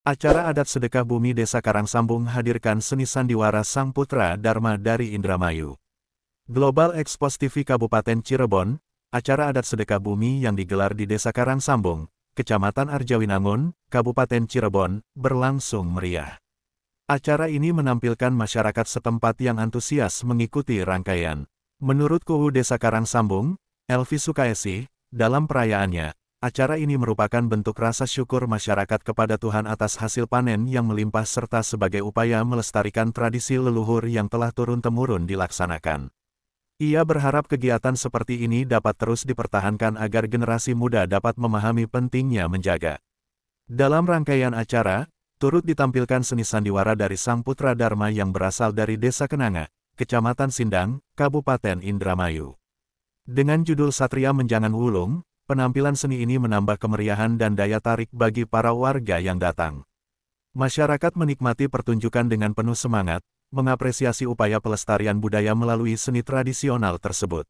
Acara adat sedekah bumi Desa Karang Sambung hadirkan seni sandiwara Sang Putra Dharma dari Indramayu. Global Expos TV Kabupaten Cirebon, acara adat sedekah bumi yang digelar di Desa Karang Sambung, Kecamatan Arjawinangun, Kabupaten Cirebon, berlangsung meriah. Acara ini menampilkan masyarakat setempat yang antusias mengikuti rangkaian Menurut Kuhu Desa Karang Sambung, Elvi Sukaesi, dalam perayaannya, acara ini merupakan bentuk rasa syukur masyarakat kepada Tuhan atas hasil panen yang melimpah serta sebagai upaya melestarikan tradisi leluhur yang telah turun-temurun dilaksanakan. Ia berharap kegiatan seperti ini dapat terus dipertahankan agar generasi muda dapat memahami pentingnya menjaga. Dalam rangkaian acara, turut ditampilkan seni sandiwara dari sang putra Dharma yang berasal dari Desa Kenanga, Kecamatan Sindang, Kabupaten Indramayu. Dengan judul Satria Menjangan Wulung, penampilan seni ini menambah kemeriahan dan daya tarik bagi para warga yang datang. Masyarakat menikmati pertunjukan dengan penuh semangat, mengapresiasi upaya pelestarian budaya melalui seni tradisional tersebut.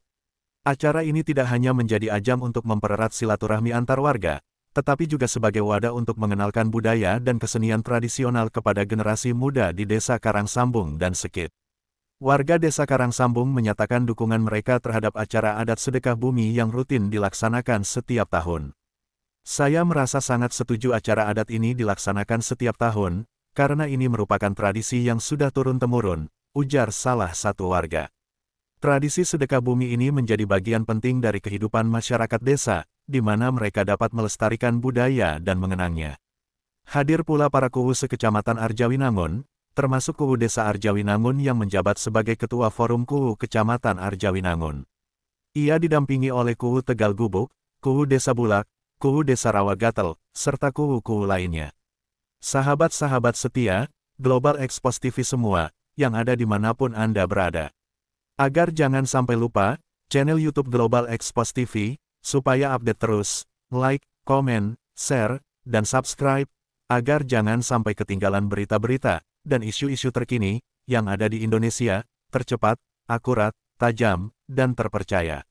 Acara ini tidak hanya menjadi ajang untuk mempererat silaturahmi antar warga, tetapi juga sebagai wadah untuk mengenalkan budaya dan kesenian tradisional kepada generasi muda di Desa Karangsambung dan Sekit. Warga desa Karang Sambung menyatakan dukungan mereka terhadap acara adat sedekah bumi yang rutin dilaksanakan setiap tahun. Saya merasa sangat setuju acara adat ini dilaksanakan setiap tahun, karena ini merupakan tradisi yang sudah turun-temurun, ujar salah satu warga. Tradisi sedekah bumi ini menjadi bagian penting dari kehidupan masyarakat desa, di mana mereka dapat melestarikan budaya dan mengenangnya. Hadir pula para kuhu sekecamatan Arjawinangun, termasuk Kuhu Desa Arjawinangun yang menjabat sebagai Ketua Forum Kuhu Kecamatan Arjawinangun. Ia didampingi oleh Kuhu Tegal Gubuk, KU Desa Bulak, Kuhu Desa Rawagatel, serta Kuhu Kuhu lainnya. Sahabat-sahabat setia, Global Expos TV semua, yang ada di manapun Anda berada. Agar jangan sampai lupa, channel YouTube Global Expos TV, supaya update terus, like, komen, share, dan subscribe, agar jangan sampai ketinggalan berita-berita dan isu-isu terkini yang ada di Indonesia, tercepat, akurat, tajam, dan terpercaya.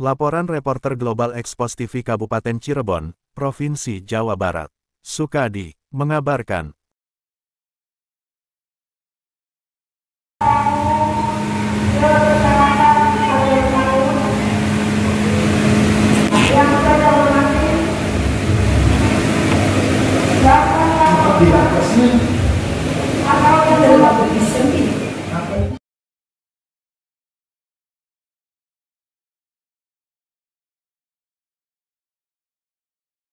Laporan reporter Global Expos TV Kabupaten Cirebon, Provinsi Jawa Barat, Sukadi, mengabarkan. Yeah.